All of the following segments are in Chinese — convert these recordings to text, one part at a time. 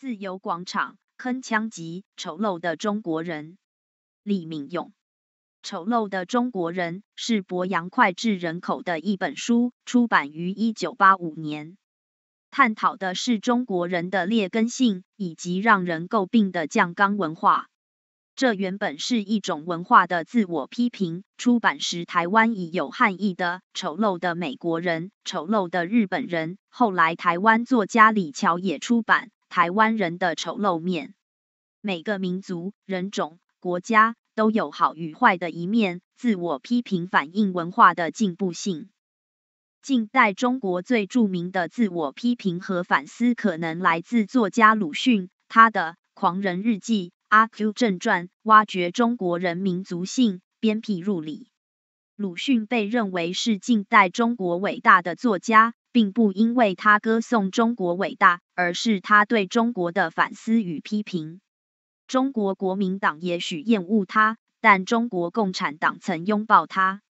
自由广场铿锵集《丑陋的中国人》，李敏勇。《丑陋的中国人》是博洋脍炙人口的一本书，出版于1985年，探讨的是中国人的劣根性以及让人诟病的酱缸文化。这原本是一种文化的自我批评。出版时，台湾已有汉译的《丑陋的美国人》《丑陋的日本人》，后来台湾作家李乔也出版。台湾人的丑陋面。每个民族、人种、国家都有好与坏的一面，自我批评反映文化的进步性。近代中国最著名的自我批评和反思，可能来自作家鲁迅，他的《狂人日记》《阿 Q 正传》，挖掘中国人民族性，鞭辟入里。鲁迅被认为是近代中国伟大的作家。并不因为他歌颂中国伟大，而是他对中国的反思与批评。中国国民党也许厌恶他，但中国共产党曾拥抱他。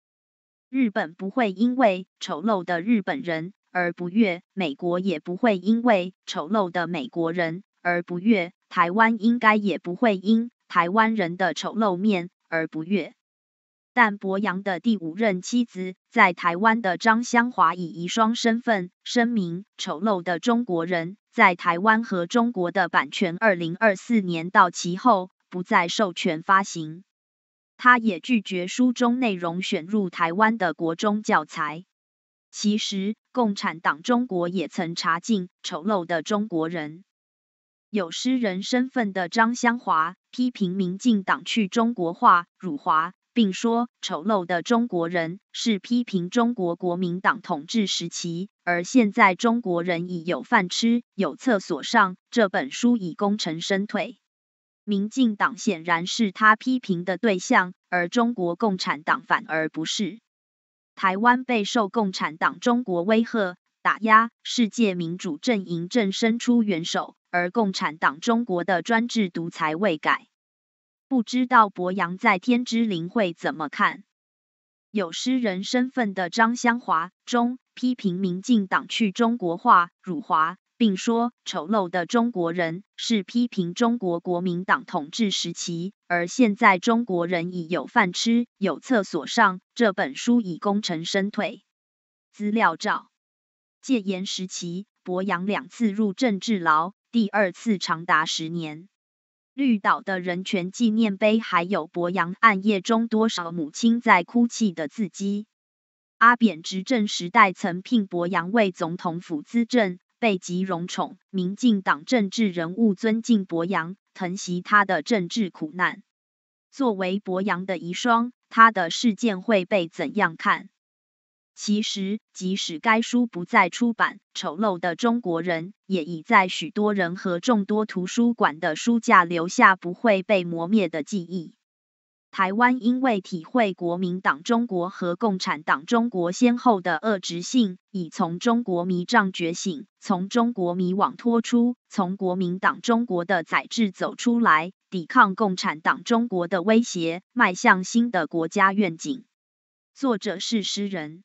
日本不会因为丑陋的日本人而不悦，美国也不会因为丑陋的美国人而不悦，台湾应该也不会因台湾人的丑陋面而不悦。但柏杨的第五任妻子在台湾的张香华以遗孀身份声明，《丑陋的中国人》在台湾和中国的版权二零二四年到期后不再授权发行。他也拒绝书中内容选入台湾的国中教材。其实，共产党中国也曾查禁《丑陋的中国人》。有诗人身份的张香华批评民进党去中国化、辱华。并说，丑陋的中国人是批评中国国民党统治时期，而现在中国人已有饭吃、有厕所上。这本书已功成身退，民进党显然是他批评的对象，而中国共产党反而不是。台湾备受共产党中国威吓、打压，世界民主阵营正伸出援手，而共产党中国的专制独裁未改。不知道博洋在天之灵会怎么看？有诗人身份的张香华中批评民进党去中国化、辱华，并说“丑陋的中国人”是批评中国国民党统治时期，而现在中国人已有饭吃、有厕所上。这本书已功成身退。资料照。戒严时期，博洋两次入政治牢，第二次长达十年。绿岛的人权纪念碑，还有博洋暗夜中多少母亲在哭泣的字迹。阿扁执政时代曾聘博洋为总统府资政，被极荣宠，民进党政治人物尊敬博洋，疼惜他的政治苦难。作为博洋的遗孀，他的事件会被怎样看？其实，即使该书不再出版，《丑陋的中国人》也已在许多人和众多图书馆的书架留下不会被磨灭的记忆。台湾因为体会国民党中国和共产党中国先后的恶执性，已从中国迷障觉醒，从中国迷惘脱出，从国民党中国的宰制走出来，抵抗共产党中国的威胁，迈向新的国家愿景。作者是诗人。